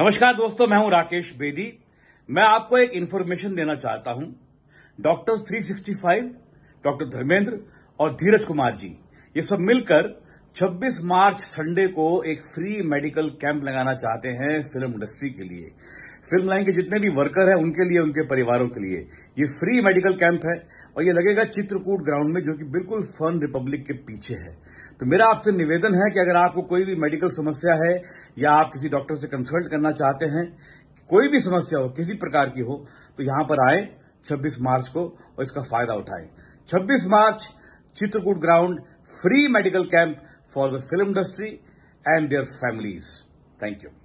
नमस्कार दोस्तों मैं हूं राकेश बेदी मैं आपको एक इन्फॉर्मेशन देना चाहता हूं डॉक्टर्स 365 डॉक्टर धर्मेंद्र और धीरज कुमार जी ये सब मिलकर 26 मार्च संडे को एक फ्री मेडिकल कैंप लगाना चाहते हैं फिल्म इंडस्ट्री के लिए फिल्म लाइन के जितने भी वर्कर हैं उनके लिए उनके परिवारों के लिए ये फ्री मेडिकल कैंप है और ये लगेगा चित्रकूट ग्राउंड में जो कि बिल्कुल फन रिपब्लिक के पीछे है तो मेरा आपसे निवेदन है कि अगर आपको कोई भी मेडिकल समस्या है या आप किसी डॉक्टर से कंसल्ट करना चाहते हैं कोई भी समस्या हो किसी प्रकार की हो तो यहां पर आए 26 मार्च को और इसका फायदा उठाएं 26 March Chitrakoot ground free medical camp for the film industry and their families thank you